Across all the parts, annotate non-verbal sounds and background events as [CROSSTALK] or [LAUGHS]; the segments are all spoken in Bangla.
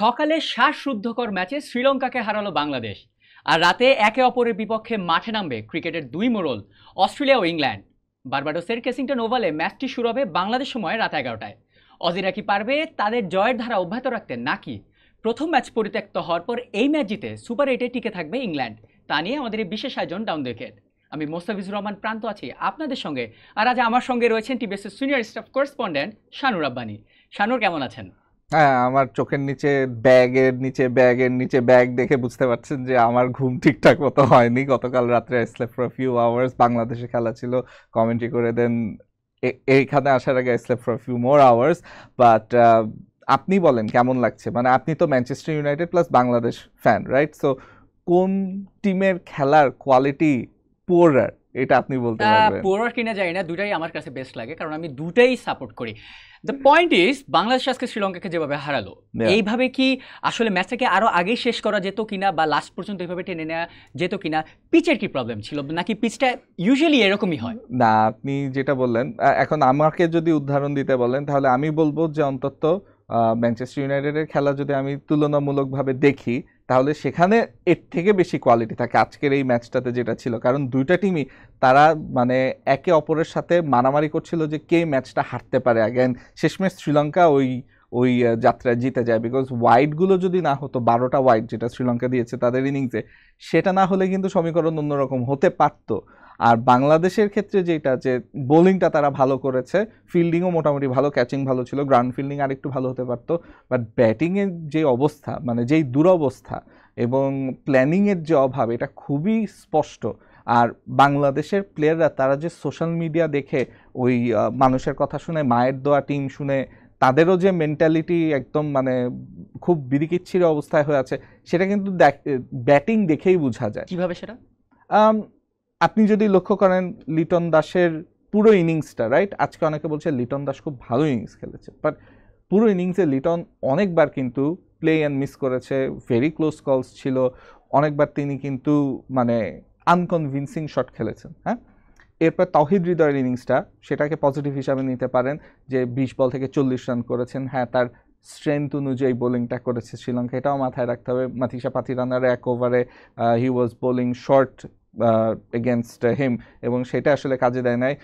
সকালে শ্বাসরুদ্ধকর ম্যাচে শ্রীলঙ্কাকে হারালো বাংলাদেশ আর রাতে একে অপরের বিপক্ষে মাঠে নামবে ক্রিকেটের দুই মোড়ল অস্ট্রেলিয়া ও ইংল্যান্ড বারবাডোসের কেসিংটন ওভালে ম্যাচটি শুরু হবে বাংলাদেশ সময় রাত এগারোটায় অজিরা কি পারবে তাদের জয়ের ধারা অব্যাহত রাখতে নাকি প্রথম ম্যাচ পরিত্যক্ত হওয়ার পর এই ম্যাচ জিতে সুপার এইটে টিকে থাকবে ইংল্যান্ড তা নিয়ে আমাদের এই বিশেষ আয়োজন ডাউন দেখে আমি মোস্তাফিজুর রহমান প্রান্ত আছি আপনাদের সঙ্গে আর আজ আমার সঙ্গে রয়েছেন টিভিএসের senior staff correspondent Shanur Abbani Shanur কেমন আছেন হ্যাঁ আমার চোখের নিচে ব্যাগের নিচে ব্যাগের নিচে ব্যাগ দেখে বুঝতে পারছেন যে আমার ঘুম ঠিকঠাক মতো হয়নি গতকাল রাত্রে I slept for few hours বাংলাদেশে খেলা ছিল কমেন্ট্রি করে দেন এইখানে আসার আগে I slept for few more hours but আপনি বলেন কেমন লাগছে মানে আপনি তো Manchester United plus Bangladesh fan right so কোন টিমের খেলার কোয়ালিটি পোরার এটা আপনি বলতে পারবেন পুরোর কিনা জানি না দুটাই আমার কাছে বেস্ট লাগে কারণ আমি দুটাই সাপোর্ট করি দ্য পয়েন্ট ইজ বাংলাদেশ আজকে শ্রীলঙ্কাকে যেভাবে হারালো এইভাবে কি আসলে ম্যাচটাকে আরো আগে শেষ করা যেত কিনা বা লাস্ট পর্যন্ত এইভাবে টেনে নেওয়া যেত কিনা পিচের কি প্রবলেম ছিল নাকি পিচটা ইউজুয়ালি এরকমই হয় না আপনি যেটা বললেন এখন আমাকে যদি উদাহরণ দিতে বলেন তাহলে আমি বলবো যে অন্তত ম্যানচেস্টার ইউনাইটেডের খেলা যদি আমি তুলনামূলকভাবে দেখি তাহলে সেখানে এর থেকে বেশি কোয়ালিটি থাকে আজকের এই ম্যাচটাতে যেটা ছিল কারণ দুইটা টিমই তারা মানে একে অপরের সাথে মারামারি করছিল যে কে ম্যাচটা হারতে পারে অ্যাগেন শেষমেশ শ্রীলঙ্কা ওই ওই যাত্রায় জিতে যায় বিকজ ওয়াইডগুলো যদি না হতো বারোটা ওয়াইড যেটা শ্রীলঙ্কা দিয়েছে তাদের ইনিংসে সেটা না হলে কিন্তু সমীকরণ অন্যরকম হতে পারতো আর বাংলাদেশের ক্ষেত্রে যেটা যে বোলিংটা তারা ভালো করেছে ফিল্ডিংও মোটামুটি ভালো ক্যাচিং ভালো ছিল গ্রাউন্ড ফিল্ডিং আরেকটু ভালো হতে পারতো বাট ব্যাটিংয়ের যে অবস্থা মানে যেই দুরবস্থা এবং প্ল্যানিংয়ের যে অভাব এটা খুবই স্পষ্ট আর বাংলাদেশের প্লেয়াররা তারা যে সোশ্যাল মিডিয়া দেখে ওই মানুষের কথা শুনে মায়ের দোয়া টিম শুনে তাদেরও যে মেন্টালিটি একদম মানে খুব বিরিকিচ্ছির অবস্থায় হয়ে আছে সেটা কিন্তু ব্যাটিং দেখেই বোঝা যায় কীভাবে সেটা আপনি যদি লক্ষ্য করেন লিটন দাসের পুরো ইনিংসটা রাইট আজকে অনেকে বলছে লিটন দাস খুব ভালো ইনিংস খেলেছে বাট পুরো ইনিংসে লিটন অনেকবার কিন্তু প্লে অ্যান্ড মিস করেছে ভেরি ক্লোজ কলস ছিল অনেকবার তিনি কিন্তু মানে আনকনভিনসিং শট খেলেছেন হ্যাঁ এরপর তহিদ হৃদয়ের ইনিংসটা সেটাকে পজিটিভ হিসাবে নিতে পারেন যে বিশ বল থেকে চল্লিশ রান করেছেন হ্যাঁ তার স্ট্রেংথ অনুযায়ী বোলিংটা করেছে শ্রীলঙ্কা এটাও মাথায় রাখতে হবে মাথিসা পাতিরানার এক ওভারে he was bowling short against him এবং সেটা আসলে কাজে দেয় নাই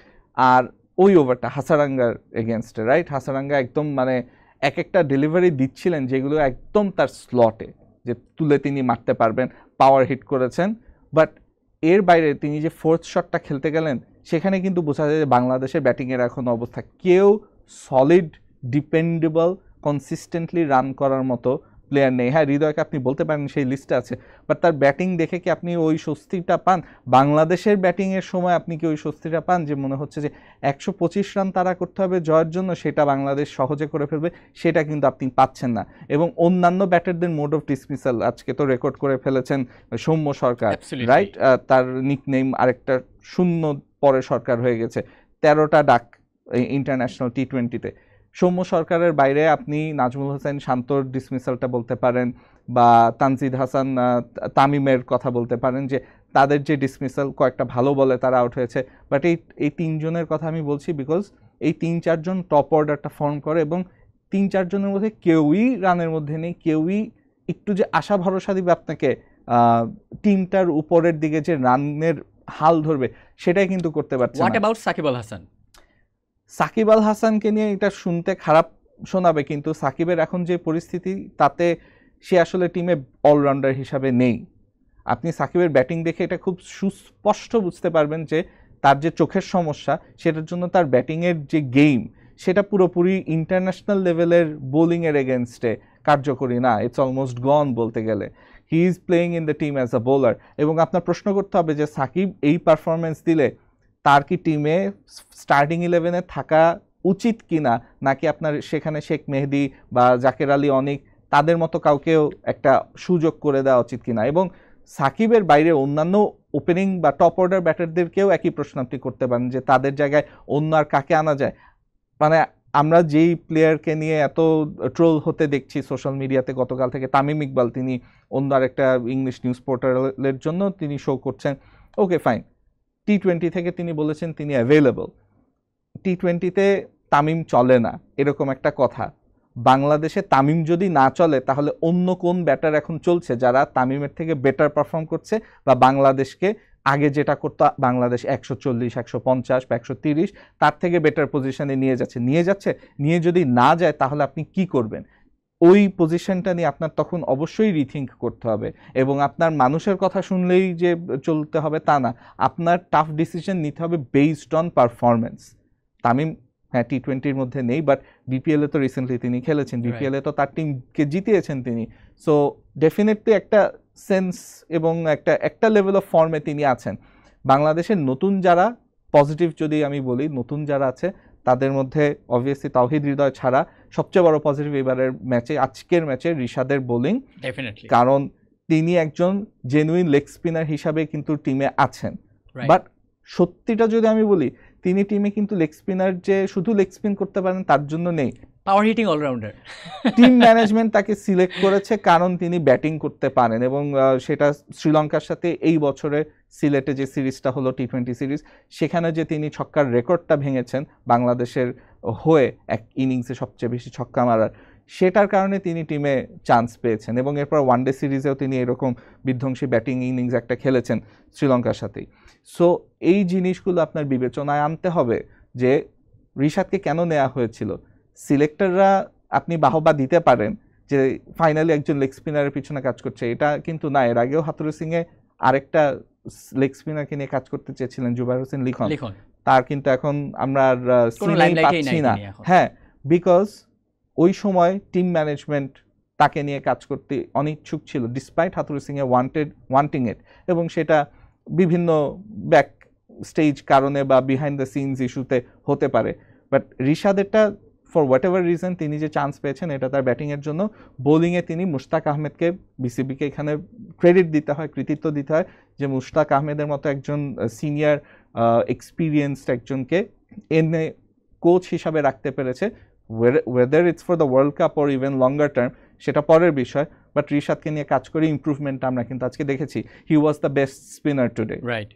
আর ওই ওভারটা হাসারাঙ্গার এগেনস্টে রাইট হাসারাঙ্গা একদম মানে এক একটা ডেলিভারি দিচ্ছিলেন যেগুলো একদম তার স্লটে যে তুলে তিনি মারতে পারবেন পাওয়ার হিট করেছেন বাট এর বাইরে তিনি যে ফোর্থ শটটা খেলতে গেলেন সেখানে কিন্তু বোঝা যায় যে বাংলাদেশের ব্যাটিংয়ের এখন অবস্থা কেউ সলিড ডিপেন্ডেবল কনসিস্টেন্টলি রান করার মতো প্লেয়ার নেই হ্যাঁ হৃদয়কে আপনি বলতে পারেন সেই লিস্টে আছে বাট তার ব্যাটিং দেখে কি আপনি ওই স্বস্তিটা পান বাংলাদেশের ব্যাটিংয়ের সময় আপনি কি ওই স্বস্তিটা পান যে মনে হচ্ছে যে একশো পঁচিশ রান তারা করতে হবে জয়ের জন্য সেটা বাংলাদেশ সহজে করে ফেলবে সেটা কিন্তু আপনি পাচ্ছেন না এবং অন্যান্য ব্যাটারদের মোড অফ ডিসমিসাল আজকে তো রেকর্ড করে ফেলেছেন সৌম্য সরকার রাইট তার নিক নেম আরেকটা শূন্য পরে সরকার হয়ে গেছে তেরোটা ডাক ইন্টারন্যাশনাল টি টোয়েন্টিতে সৌম্য সরকারের বাইরে আপনি নাজমুল হোসেন শান্তর ডিসমিসালটা বলতে পারেন বা তানজিদ হাসান তামিমের কথা বলতে পারেন যে তাদের যে ডিসমিসাল কয়েকটা ভালো বলে তারা আউট হয়েছে বাট এই এই তিনজনের কথা আমি বলছি বিকজ এই তিন চারজন টপ অর্ডারটা ফর্ম করে এবং তিন চারজনের মধ্যে কেউই রানের মধ্যে নেই কেউই একটু যে আশা ভরসা দিবে আপনাকে টিমটার উপরের দিকে যে রানের হাল ধরবে সেটাই কিন্তু করতে পারছে হোয়াট অ্যাবাউট সাকিব আল হাসান সাকিব আল হাসানকে নিয়ে এটা শুনতে খারাপ শোনাবে কিন্তু সাকিবের এখন যে পরিস্থিতি তাতে সে আসলে টিমে অলরাউন্ডার হিসাবে নেই আপনি সাকিবের ব্যাটিং দেখে এটা খুব সুস্পষ্ট বুঝতে পারবেন যে তার যে চোখের সমস্যা সেটার জন্য তার ব্যাটিংয়ের যে গেম সেটা পুরোপুরি ইন্টারন্যাশনাল লেভেলের বোলিংয়ের এগেনস্টে কার্যকরী না ইটস অলমোস্ট গন বলতে গেলে he is playing in the team as a bowler এবং আপনার প্রশ্ন করতে হবে যে সাকিব এই পারফরমেন্স দিলে তার কি টিমে স্টার্টিং ইলেভেনে থাকা উচিত কিনা নাকি আপনার সেখানে শেখ মেহেদি বা জাকের আলী অনিক তাদের মতো কাউকেও একটা সুযোগ করে দেওয়া উচিত কিনা এবং সাকিবের বাইরে অন্যান্য ওপেনিং বা টপ অর্ডার ব্যাটারদেরকেও একই প্রশ্ন আপনি করতে পারেন যে তাদের জায়গায় অন্য আর কাকে আনা যায় মানে আমরা যেই প্লেয়ারকে নিয়ে এত ট্রোল হতে দেখছি সোশ্যাল মিডিয়াতে গতকাল থেকে তামিম ইকবাল তিনি অন্য একটা ইংলিশ নিউজ পোর্টালের জন্য তিনি শো করছেন ওকে ফাইন টি টোয়েন্টি থেকে তিনি বলেছেন তিনি অ্যাভেলেবল টি টোয়েন্টিতে তামিম চলে না এরকম একটা কথা বাংলাদেশে তামিম যদি না চলে তাহলে অন্য কোন ব্যাটার এখন চলছে যারা তামিমের থেকে বেটার পারফর্ম করছে বা বাংলাদেশকে আগে যেটা করতো বাংলাদেশ একশো চল্লিশ একশো পঞ্চাশ বা একশো তিরিশ তার থেকে বেটার পজিশনে নিয়ে যাচ্ছে নিয়ে যাচ্ছে নিয়ে যদি না যায় তাহলে আপনি কি করবেন ওই পজিশনটা নিয়ে আপনার তখন অবশ্যই রিথিঙ্ক করতে হবে এবং আপনার মানুষের কথা শুনলেই যে চলতে হবে তা না আপনার টাফ ডিসিশন নিতে হবে বেসড অন পারফরমেন্স তামিম হ্যাঁ টি টোয়েন্টির মধ্যে নেই বাট বিপিএলে তো রিসেন্টলি তিনি খেলেছেন বিপিএলে তো তার টিমকে জিতিয়েছেন তিনি সো ডেফিনেটলি একটা সেন্স এবং একটা একটা লেভেল অফ ফর্মে তিনি আছেন বাংলাদেশের নতুন যারা পজিটিভ যদি আমি বলি নতুন যারা আছে তাদের মধ্যে অবভিয়াসলি তাওহিদ হৃদয় ছাড়া সবচেয়ে বড় পজিটিভ এবারের ম্যাচে আজকের ম্যাচে রিশাদের বোলিং ডেফিনেটলি কারণ তিনি একজন জেনুইন লেগ স্পিনার হিসাবে কিন্তু টিমে আছেন বাট সত্যিটা যদি আমি বলি তিনি টিমে কিন্তু লেগ স্পিনার যে শুধু লেগ স্পিন করতে পারেন তার জন্য নেই power hitting allrounder team management তাকে সিলেক্ট করেছে কারণ তিনি ব্যাটিং করতে পারেন এবং সেটা শ্রীলঙ্কার সাথে এই বছরে সিলেটে যে সিরিজটা হলো টি টোয়েন্টি সিরিজ সেখানে যে তিনি ছক্কার রেকর্ডটা ভেঙেছেন বাংলাদেশের হয়ে এক ইনিংসে সবচেয়ে বেশি ছক্কা মারার সেটার কারণে তিনি টিমে চান্স পেয়েছেন এবং এরপর ওয়ানডে সিরিজেও তিনি এরকম বিধ্বংসী ব্যাটিং ইনিংস একটা খেলেছেন শ্রীলঙ্কার সাথেই সো এই জিনিসগুলো আপনার বিবেচনায় আনতে হবে যে ঋষাদকে কেন নেওয়া হয়েছিল সিলেক্টররা আপনি বাহবা দিতে পারেন যে ফাইনালি একজন লেগ স্পিনারের পিছনে কাজ করছে এটা কিন্তু না এর আগেও হাতুরু সিংয়ে আরেকটা লেগ স্পিনারকে নিয়ে কাজ করতে চেয়েছিলেন জুবাইর হোসেন লিখন তার কিন্তু এখন আমরা পাচ্ছি না হ্যাঁ বিকজ ওই সময় টিম ম্যানেজমেন্ট তাকে নিয়ে কাজ করতে অনিচ্ছুক ছিল despite Hathuru a wanted wanting it এবং সেটা বিভিন্ন ব্যাক স্টেজ কারণে বা বিহাইন্ড দ্য সিনস ইস্যুতে হতে পারে বাট রিশাদেরটা ফর হোয়াট এভার রিজন তিনি যে চান্স পেয়েছেন এটা তার ব্যাটিংয়ের জন্য বোলিংয়ে তিনি মুশতাক আহমেদকে বিসিবিকে এখানে ক্রেডিট দিতে হয় কৃতিত্ব দিতে হয় যে মুশতাক আহমেদের মতো একজন সিনিয়র এক্সপিরিয়েন্সড একজনকে এনে কোচ হিসাবে রাখতে পেরেছে whether it's for the world cup or even longer term সেটা পরের বিষয় বাট রিশাদকে নিয়ে কাজ করে ইম্প্রুভমেন্টটা আমরা কিন্তু আজকে দেখেছি he was the best spinner today right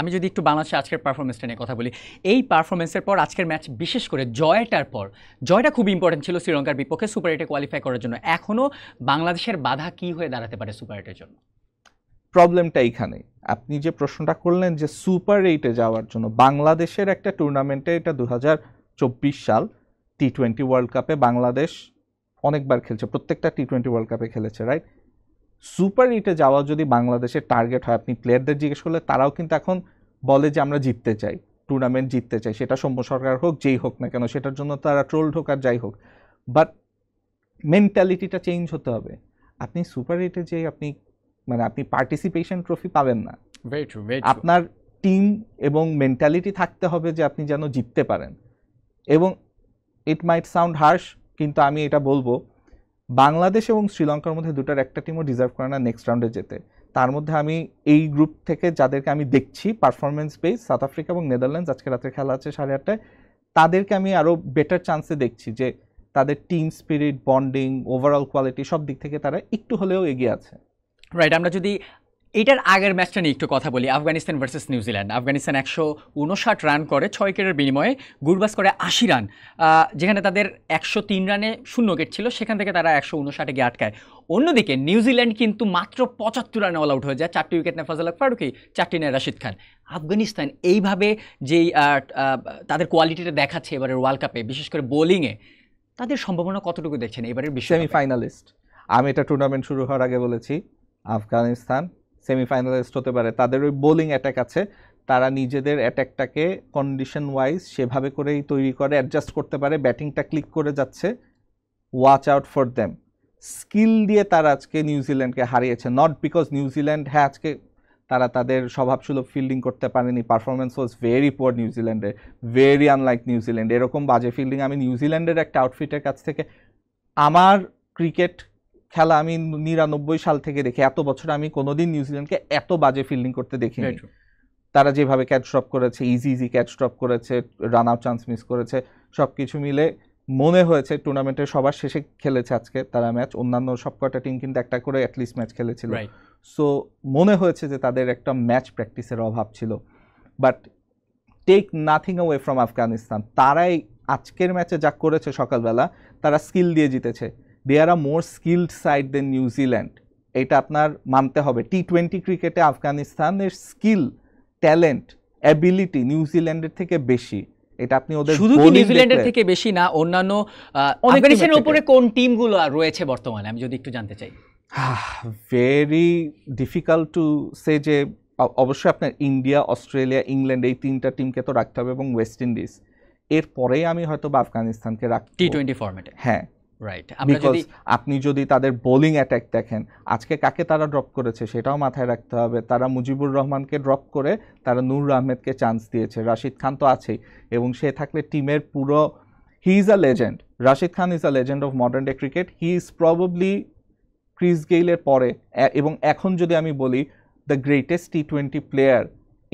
আমি যদি একটু বাংলাদেশে আজকের পারফরমেন্সটা নিয়ে কথা বলি এই পারফরমেন্সের পর আজকের ম্যাচ বিশেষ করে জয়টার পর জয়টা খুব ইম্পর্টেন্ট ছিল শ্রীলঙ্কার বিপক্ষে সুপার এটে কোয়ালিফাই করার জন্য এখনও বাংলাদেশের বাধা কী হয়ে দাঁড়াতে পারে সুপার এটের জন্য প্রবলেমটা এইখানে আপনি যে প্রশ্নটা করলেন যে সুপার এইটে যাওয়ার জন্য বাংলাদেশের একটা টুর্নামেন্টে এটা দু সাল টি টোয়েন্টি ওয়ার্ল্ড কাপে বাংলাদেশ অনেকবার খেলছে প্রত্যেকটা টি টোয়েন্টি ওয়ার্ল্ড কাপে খেলেছে রাইট সুপার এইটে যাওয়া যদি বাংলাদেশের টার্গেট হয় আপনি প্লেয়ারদের জিজ্ঞেস করলে তারাও কিন্তু এখন বলে যে আমরা জিততে চাই টুর্নামেন্ট জিততে চাই সেটা সৌম্য সরকার হোক যেই হোক না কেন সেটার জন্য তারা ট্রোল আর যাই হোক বাট মেন্টালিটিটা চেঞ্জ হতে হবে আপনি সুপার এইটে যেয়ে আপনি মানে আপনি পার্টিসিপেশন ট্রফি পাবেন না আপনার টিম এবং মেন্টালিটি থাকতে হবে যে আপনি যেন জিততে পারেন এবং ইট মাইট সাউন্ড হার্শ কিন্তু আমি এটা বলবো বাংলাদেশ এবং শ্রীলঙ্কার মধ্যে দুটার একটা টিমও ডিজার্ভ করে না নেক্সট রাউন্ডে যেতে তার মধ্যে আমি এই গ্রুপ থেকে যাদেরকে আমি দেখছি পারফরমেন্স বেস সাউথ আফ্রিকা এবং নেদারল্যান্ডস আজকে রাতে খেলা আছে সাড়ে আটটায় তাদেরকে আমি আরও বেটার চান্সে দেখছি যে তাদের team spirit bonding overall quality সব দিক থেকে তারা একটু হলেও এগিয়ে আছে রাইট আমরা যদি এটার আগের ম্যাচটা নিয়ে একটু কথা বলি আফগানিস্তান ভার্সেস নিউজিল্যান্ড আফগানিস্তান একশো উনষাট রান করে ছয় উইকেটের বিনিময়ে গুরবাস করে আশি রান যেখানে তাদের একশো তিন রানে শূন্য উইকেট ছিল সেখান থেকে তারা একশো উনষাটে গিয়ে আটকায় অন্যদিকে নিউজিল্যান্ড কিন্তু মাত্র পঁচাত্তর রানে অল আউট হয়ে যায় চারটি উইকেট নেয় ফজল ফারুকি চারটি নেয় রাশিদ খান আফগানিস্তান এইভাবে যেই তাদের কোয়ালিটিটা দেখাচ্ছে এবারের ওয়ার্ল্ড কাপে বিশেষ করে বোলিংয়ে তাদের সম্ভাবনা কতটুকু দেখছেন এবারের বিশ্ব ফাইনালিস্ট আমি এটা টুর্নামেন্ট শুরু হওয়ার আগে বলেছি আফগানিস্তান সেমিফাইনালিস্ট হতে পারে তাদের ওই বোলিং অ্যাটাক আছে তারা নিজেদের অ্যাটাকটাকে কন্ডিশন ওয়াইজ সেভাবে করেই তৈরি করে অ্যাডজাস্ট করতে পারে ব্যাটিংটা ক্লিক করে যাচ্ছে watch out for them skill দিয়ে তারা আজকে নিউজিল্যান্ডকে হারিয়েছে নট বিকজ নিউজিল্যান্ড হ্যাঁ আজকে তারা তাদের স্বভাবসুলভ ফিল্ডিং করতে পারেনি পারফরমেন্স ওয়াজ ভেরি পুয়ার নিউজিল্যান্ডের ভেরি আনলাইক নিউজিল্যান্ড এরকম বাজে ফিল্ডিং আমি নিউজিল্যান্ডের একটা আউটফিটের কাছ থেকে আমার ক্রিকেট খেলা আমি নিরানব্বই সাল থেকে দেখি এত বছর আমি কোনোদিন নিউজিল্যান্ডকে এত বাজে ফিল্ডিং করতে দেখিনি তারা যেভাবে ক্যাচ ড্রপ করেছে ইজি ইজি ক্যাচ ড্রপ করেছে রান আউট চান্স মিস করেছে সব কিছু মিলে মনে হয়েছে টুর্নামেন্টের সবার শেষে খেলেছে আজকে তারা ম্যাচ অন্যান্য সবকটা টিম কিন্তু একটা করে অ্যাটলিস্ট ম্যাচ খেলেছিল সো মনে হয়েছে যে তাদের একটা ম্যাচ প্র্যাকটিসের অভাব ছিল but take nothing away from Afghanistan তারাই আজকের ম্যাচে যা করেছে সকালবেলা তারা স্কিল দিয়ে জিতেছে they are a more skilled side than New Zealand এটা আপনার মানতে হবে টি টোয়েন্টি ক্রিকেটে আফগানিস্তানের স্কিল ট্যালেন্ট অ্যাবিলিটি নিউজিল্যান্ডের থেকে বেশি এটা আপনি ওদের শুধু নিউজিল্যান্ডের থেকে বেশি না অন্যান্য আফগানিস্তানের উপরে কোন টিমগুলো রয়েছে বর্তমানে আমি যদি একটু জানতে চাই ভেরি ডিফিকাল্ট টু সে যে অবশ্যই আপনার ইন্ডিয়া অস্ট্রেলিয়া ইংল্যান্ড এই তিনটা টিমকে তো রাখতে হবে এবং ওয়েস্ট ইন্ডিজ এরপরেই আমি হয়তো বা আফগানিস্তানকে রাখি টি টোয়েন্টি ফর্মেটে হ্যাঁ রাইট আমরা যদি আপনি যদি তাদের বোলিং অ্যাটাক দেখেন আজকে কাকে তারা ড্রপ করেছে সেটাও মাথায় রাখতে হবে তারা মুজিবুর রহমানকে ড্রপ করে তারা নূর আহমেদকে চান্স দিয়েছে রাশিদ খান তো আছেই এবং সে থাকলে টিমের পুরো he is a legend Rashid Khan is a legend of modern day cricket he is probably Chris গেইলের পরে এবং এখন যদি আমি বলি the greatest T twenty player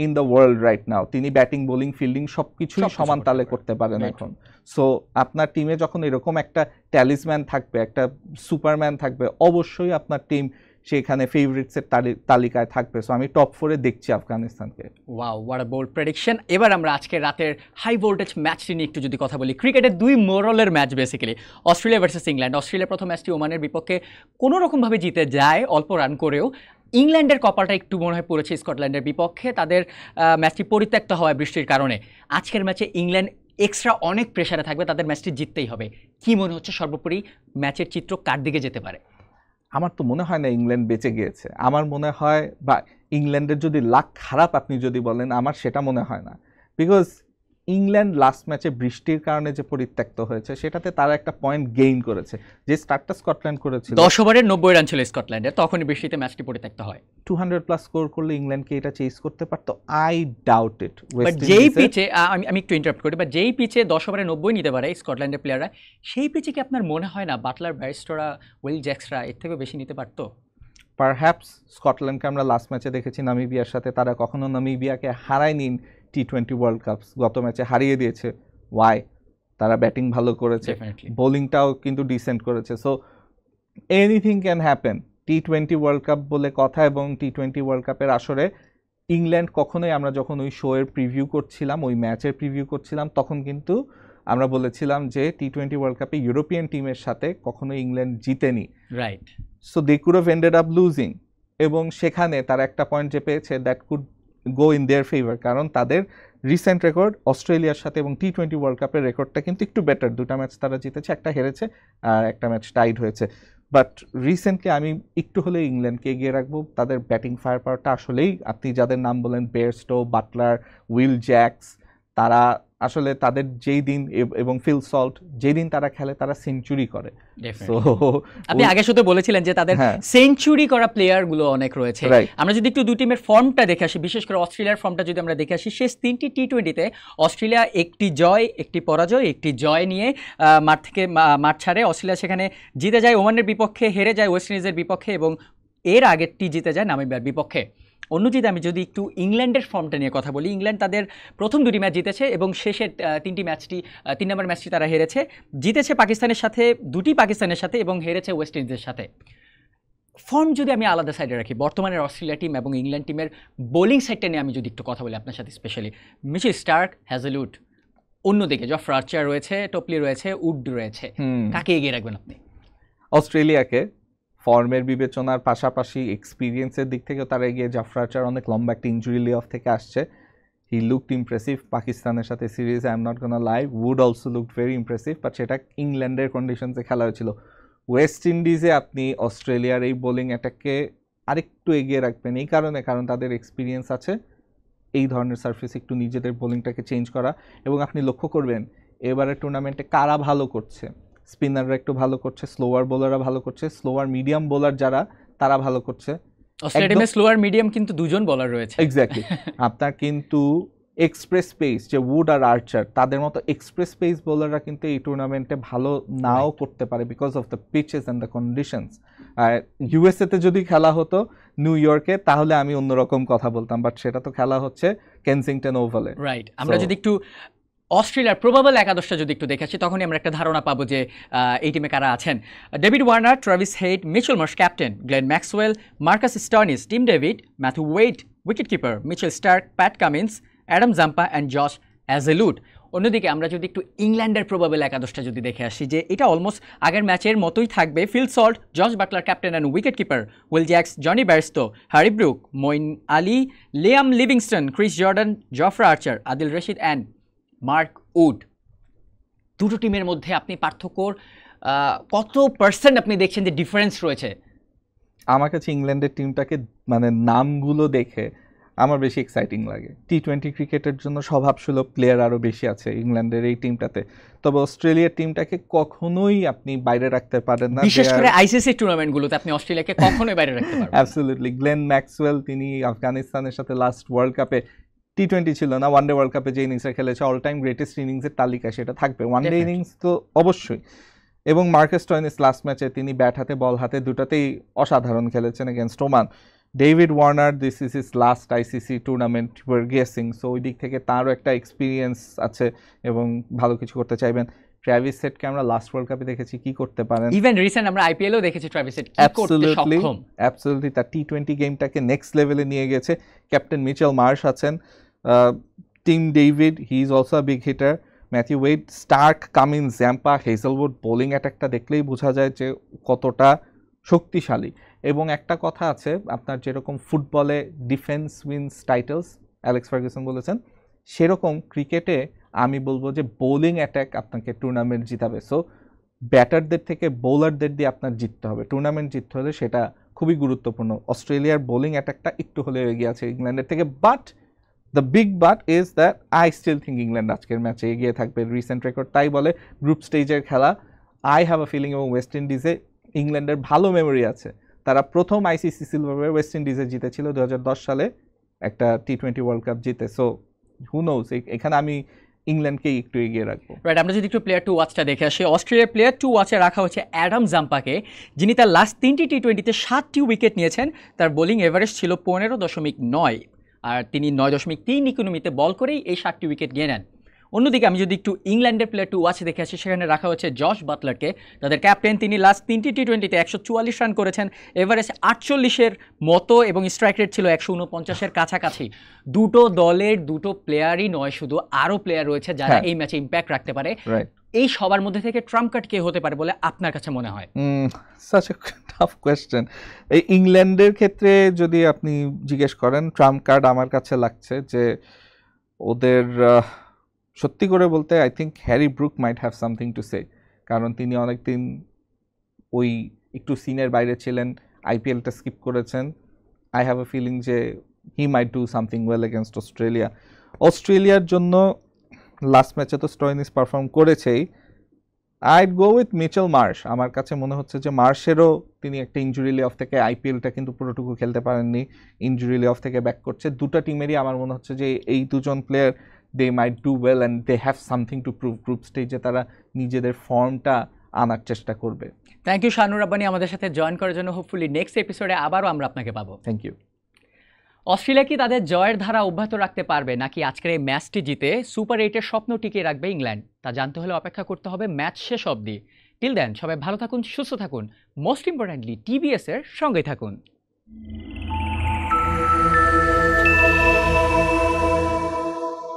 in the world right now তিনি ব্যাটিং বোলিং ফিল্ডিং সব কিছুই সমান তালে করতে পারেন এখন সো আপনার টিমে যখন এরকম একটা ট্যালিসম্যান থাকবে একটা সুপারম্যান থাকবে অবশ্যই আপনার টিম সেখানে ফেভারিটসের তালিকায় থাকবে সো আমি টপ ফোরে দেখছি আফগানিস্তানকে ওয়াও ওয়ার বোল্ড প্রেডিকশন এবার আমরা আজকে রাতের হাই ভোল্টেজ ম্যাচটি নিয়ে একটু যদি কথা বলি ক্রিকেটের দুই মোরলের match basically Australia versus England Australia প্রথম ম্যাচটি ওমানের বিপক্ষে কোনো রকমভাবে জিতে যায় অল্প রান করেও ইংল্যান্ডের কপালটা একটু মনে হয় পড়েছে স্কটল্যান্ডের বিপক্ষে তাদের ম্যাচটি পরিত্যক্ত হওয়ায় বৃষ্টির কারণে আজকের ম্যাচে ইংল্যান্ড এক্সট্রা অনেক প্রেশারে থাকবে তাদের ম্যাচটি জিততেই হবে কি মনে হচ্ছে সর্বোপরি ম্যাচের চিত্র কার দিকে যেতে পারে আমার তো মনে হয় না ইংল্যান্ড বেঁচে গিয়েছে আমার মনে হয় বা ইংল্যান্ডের যদি লাক খারাপ আপনি যদি বলেন আমার সেটা মনে হয় না বিকজ ইংল্যান্ড লাস্ট ম্যাচে বৃষ্টির কারণে যে পরিত্যক্ত হয়েছে সেটাতে তারা একটা পয়েন্ট গেইন করেছে যে স্টার্টটা স্কটল্যান্ড করেছিল দশ ওভারের নব্বই রান ছিল স্কটল্যান্ডে তখনই বৃষ্টিতে ম্যাচটি পরিত্যক্ত হয় টু হান্ড্রেড প্লাস স্কোর করলে ইংল্যান্ডকে এটা চেস করতে পারতো আই ডাউট ইট যেই পিচে আমি আমি একটু ইন্টারপ্ট করি বা যেই পিচে দশ ওভারে নব্বই নিতে পারে স্কটল্যান্ডের প্লেয়াররা সেই পিচে কি আপনার মনে হয় না বাটলার ব্যারিস্টরা উইল জ্যাক্সরা এর থেকেও বেশি নিতে পারতো পারহ্যাপস স্কটল্যান্ডকে আমরা লাস্ট ম্যাচে দেখেছি নামিবিয়ার সাথে তারা কখনো নামিবিয়াকে হারায়নি টি টোয়েন্টি ওয়ার্ল্ড কাপ গত ম্যাচে হারিয়ে দিয়েছে ওয়াই তারা ব্যাটিং ভালো করেছে বোলিংটাও কিন্তু ডিসেন্ট করেছে so anything can happen T twenty world cup বলে কথা এবং টি টোয়েন্টি ওয়ার্ল্ড কাপের আসরে ইংল্যান্ড কখনোই আমরা যখন ওই শোয়ের প্রিভিউ করছিলাম ওই ম্যাচের প্রিভিউ করছিলাম তখন কিন্তু আমরা বলেছিলাম যে টি টোয়েন্টি ওয়ার্ল্ড কাপে ইউরোপিয়ান টিমের সাথে কখনো ইংল্যান্ড জিতেনি right so they could of ended up losing এবং সেখানে তার একটা পয়েন্ট যে পেয়েছে that could go in their favour কারণ তাদের রিসেন্ট রেকর্ড অস্ট্রেলিয়ার সাথে এবং টি টোয়েন্টি ওয়ার্ল্ড কাপের রেকর্ডটা কিন্তু একটু বেটার দুটা ম্যাচ তারা জিতেছে একটা হেরেছে আর একটা ম্যাচ টাইড হয়েছে বাট রিসেন্টলি আমি একটু হলে ইংল্যান্ডকে এগিয়ে রাখবো তাদের ব্যাটিং ফায়ার পাওয়ারটা আসলেই আপনি যাদের নাম বলেন বেয়ারস্টো বাটলার উইল জ্যাক্স তারা আসলে তাদের যেই দিন এবং ফিল সল্ট যেই দিন তারা খেলে তারা সেঞ্চুরি করে আপনি আগে শুধু বলেছিলেন যে তাদের হ্যাঁ। সেঞ্চুরি করা প্লেয়ার গুলো অনেক রয়েছে আমরা যদি একটু দুই টিমের ফর্মটা দেখে আসি বিশেষ করে অস্ট্রেলিয়ার ফর্মটা যদি আমরা দেখে আসি শেষ তিনটি টি টোয়েন্টিতে অস্ট্রেলিয়া একটি জয় একটি পরাজয় একটি জয় নিয়ে মাঠ থেকে মাঠ ছাড়ে অস্ট্রেলিয়া সেখানে জিতে যায় ওমানের বিপক্ষে হেরে যায় ওয়েস্ট ইন্ডিজের বিপক্ষে এবং এর আগেরটি জিতে যায় নামিবিয়ার বিপক্ষে অন্যজিৎ আমি যদি একটু ইংল্যান্ডের ফর্মটা নিয়ে কথা বলি ইংল্যান্ড তাদের প্রথম দুটি ম্যাচ জিতেছে এবং শেষের তিনটি ম্যাচটি তিন নম্বর ম্যাচটি তারা হেরেছে জিতেছে পাকিস্তানের সাথে দুটি পাকিস্তানের সাথে এবং হেরেছে ওয়েস্ট ইন্ডিজের সাথে ফর্ম যদি আমি আলাদা সাইডে রাখি বর্তমানের অস্ট্রেলিয়া টিম এবং ইংল্যান্ড টিমের বোলিং সাইডটা নিয়ে আমি যদি একটু কথা বলি আপনার সাথে স্পেশালি মিসি স্টার্ক হ্যাজেলউড অন্যদিকে জফ আর্চার রয়েছে টপলি রয়েছে উড রয়েছে কাকে এগিয়ে রাখবেন আপনি অস্ট্রেলিয়াকে ফর্মের বিবেচনার পাশাপাশি এক্সপিরিয়েন্সের দিক থেকেও তারা এগিয়ে জাফরাচার অনেক লম্বা একটা ইঞ্জুরি লে অফ থেকে আসছে হি লুকড ইমপ্রেসিভ পাকিস্তানের সাথে series I am not gonna lie Wood also looked very impressive but সেটা ইংল্যান্ডের কন্ডিশনসে খেলা হয়েছিল ওয়েস্ট ইন্ডিজে আপনি অস্ট্রেলিয়ার এই বোলিং অ্যাটাককে আরেকটু এগিয়ে রাখবেন এই কারণে কারণ তাদের এক্সপিরিয়েন্স আছে এই ধরনের সার্ফেস একটু নিজেদের বোলিংটাকে চেঞ্জ করা এবং আপনি লক্ষ্য করবেন এবারের টুর্নামেন্টে কারা ভালো করছে স্পিনাররা একটু ভালো করছে স্লোয়ার বোলাররা ভালো করছে স্লোয়ার মিডিয়াম বোলার যারা তারা ভালো করছে অস্ট্রেলিয়ার স্লোয়ার মিডিয়াম কিন্তু দুজন বোলার রয়েছে এক্স্যাক্টলি [LAUGHS] আপনার কিন্তু এক্সপ্রেস পেস যে উড আর আর্চার তাদের মতো এক্সপ্রেস পেস বোলাররা কিন্তু এই টুর্নামেন্টে ভালো নাও করতে পারে because of the pitches and the conditions আর ইউএসএতে যদি খেলা হতো নিউ ইয়র্কে তাহলে আমি অন্যরকম কথা বলতাম বাট সেটা তো খেলা হচ্ছে কেনসিংটন ওভালে রাইট আমরা যদি একটু অস্ট্রেলিয়ার প্রবাবল একাদশটা যদি একটু দেখে আসি তখনই আমরা একটা ধারণা পাবো যে এই টিমে কারা আছেন David Warner Travis Head Mitchell Marsh captain Glenn Maxwell Marcus Stoinis Tim David Matthew Wade wicket keeper Mitchell Starc Pat Cummins Adam Zampa and Josh Hazlewood অন্যদিকে আমরা যদি একটু ইংল্যান্ডের প্রবাবেল একাদশটা যদি দেখে আসি যে এটা অলমোস্ট আগের ম্যাচের মতোই থাকবে Phil Salt George Buttler captain and wicket keeper Will Jacks Jonny Bairstow Harry Brook Moeen Ali Liam Livingstone Chris Jordan Jofra Archer Adil Rashid and Mark Wood দুটো টিমের মধ্যে আপনি পার্থক্যর কত পার্সেন্ট আপনি দেখছেন যে ডিফারেন্স রয়েছে আমার কাছে ইংল্যান্ডের টিমটাকে মানে নামগুলো দেখে আমার বেশি এক্সাইটিং লাগে টি টোয়েন্টি ক্রিকেটের জন্য স্বভাবসুলভ প্লেয়ার আরও বেশি আছে ইংল্যান্ডের এই টিমটাতে তবে অস্ট্রেলিয়ার টিমটাকে কখনোই আপনি বাইরে রাখতে পারেন না বিশেষ করে আইসিসি টুর্নামেন্টগুলোতে আপনি অস্ট্রেলিয়াকে কখনোই বাইরে রাখতে পারেন অ্যাবসলিউটলি গ্লেন ম্যাক্সওয়েল তিনি আফগানিস্তানের সাথে লাস্ট ওয়ার্ল্ড কাপে টি টোয়েন্টি ছিল না ওয়ানডে ওয়ার্ল্ড কাপে যে ইনিংসটা খেলেছে অল টাইম গ্রেটেস্ট ইনিংসের তালিকা সেটা থাকবে ওয়ানডে ইনিংস তো অবশ্যই এবং মার্কেস টয়নিস লাস্ট ম্যাচে তিনি ব্যাট হাতে বল হাতে দুটাতেই অসাধারণ খেলেছেন against Oman David Warner this is is last ICC tournament we're guessing so ওই দিক থেকে তারও একটা এক্সপিরিয়েন্স আছে এবং ভালো কিছু করতে চাইবেন ট্র্যাভিস সেটকে আমরা লাস্ট ওয়ার্ল্ড কাপে দেখেছি কি করতে পারেন ইভেন রিসেন্ট আমরা আইপিএলও দেখেছি ট্র্যাভিস সেট কি করতে অ্যাবসলিউটলি তার টি টোয়েন্টি গেমটাকে নেক্সট লেভেলে নিয়ে গেছে ক্যাপ্টেন মিচেল মার্শ আছেন Uh, Tim David, he is also a big hitter. Matthew Wade Starc Cummins Zampa Hazlewood bowling অ্যাটাকটা দেখলেই বোঝা যায় যে কতটা শক্তিশালী এবং একটা কথা আছে আপনার যেরকম ফুটবলে defence wins titles Alex Ferguson বলেছেন সেরকম ক্রিকেটে আমি বলবো যে বোলিং অ্যাটাক আপনাকে টুর্নামেন্ট জিতাবে সো ব্যাটারদের থেকে বোলারদের দিয়ে আপনার জিততে হবে টুর্নামেন্ট জিততে হলে সেটা খুবই গুরুত্বপূর্ণ অস্ট্রেলিয়ার বোলিং অ্যাটাকটা একটু হলেও এগিয়ে আছে ইংল্যান্ডের থেকে but the big but is that I still think England আজকের ম্যাচে এগিয়ে থাকবে রিসেন্ট রেকর্ড তাই বলে গ্রুপ স্টেজের খেলা আই হ্যাভ আ ফিলিং এবং ওয়েস্ট ইন্ডিজে ইংল্যান্ডের ভালো মেমোরি আছে তারা প্রথম আইসিসি সিলভারে ওয়েস্ট ইন্ডিজে জিতেছিল দু সালে একটা টি টোয়েন্টি ওয়ার্ল্ড কাপ জিতে সো হু নোস এখানে আমি ইংল্যান্ডকে একটু এগিয়ে রাখবো রাইট আমরা যদি একটু প্লেয়ার টু ওয়াচটা দেখে আসি অস্ট্রেলিয়ার প্লেয়ার টু ওয়াচে রাখা হচ্ছে অ্যাডাম জাম্পাকে যিনি তার লাস্ট তিনটি টি টোয়েন্টিতে সাতটি উইকেট নিয়েছেন তার বোলিং এভারেজ ছিল পনেরো দশমিক নয় আর তিনি নয় দশমিক তিন ইকোনমিতে বল করেই এই সাতটি উইকেট গিয়ে নেন অন্যদিকে আমি যদি একটু ইংল্যান্ডের প্লেয়ার টু ওয়াচ দেখে আসি সেখানে রাখা হচ্ছে জশ বাটলারকে তাদের ক্যাপ্টেন তিনি লাস্ট তিনটি টি টোয়েন্টিতে একশো চুয়াল্লিশ রান করেছেন এভারেস্ট আটচল্লিশের মতো এবং স্ট্রাইক রেট ছিল একশো উনপঞ্চাশের কাছাকাছি দুটো দলের দুটো প্লেয়ারই নয় শুধু আরও প্লেয়ার রয়েছে যারা হ্যাঁ। এই ম্যাচে ইম্প্যাক্ট রাখতে পারে এই সবার মধ্যে থেকে ট্রাম্প কার্ড কে হতে পারে বলে আপনার কাছে মনে হয় সাচ টাফ কোয়েশ্চেন এই ইংল্যান্ডের ক্ষেত্রে যদি আপনি জিজ্ঞেস করেন ট্রাম্প কার্ড আমার কাছে লাগছে যে ওদের সত্যি করে বলতে I think Harry Brook might have something to say কারণ তিনি অনেকদিন ওই একটু সিনের বাইরে ছিলেন আইপিএলটা স্কিপ করেছেন আই হ্যাভ এ ফিলিং যে he might do something well against Australia অস্ট্রেলিয়ার জন্য লাস্ট ম্যাচে তো স্টয়নিস পারফর্ম করেছেই I'd go with Mitchell Marsh আমার কাছে মনে হচ্ছে যে মার্শেরও তিনি একটা ইঞ্জুরি লে অফ থেকে আইপিএলটা কিন্তু পুরোটুকু খেলতে পারেননি ইঞ্জুরি লে অফ থেকে ব্যাক করছে দুটা টিমেরই আমার মনে হচ্ছে যে এই দুজন player they may do well and they have something to prove group স্টেজে তারা নিজেদের ফর্মটা আনার চেষ্টা করবে থ্যাংক ইউ শানুর আব্বানি আমাদের সাথে জয়েন করার জন্য হোপফুলি নেক্সট এপিসোডে আবারও আমরা আপনাকে পাবো থ্যাংক ইউ অস্ট্রেলিয়া কি তাদের জয়ের ধারা অব্যাহত রাখতে পারবে নাকি আজকের এই ম্যাচটি জিতে সুপার এইটের স্বপ্ন টিকিয়ে রাখবে ইংল্যান্ড তা জানতে হলে অপেক্ষা করতে হবে ম্যাচ শেষ অবধি টিল দেন সবাই ভালো থাকুন সুস্থ থাকুন মোস্ট ইম্পর্ট্যান্টলি টিভিএসের সঙ্গে থাকুন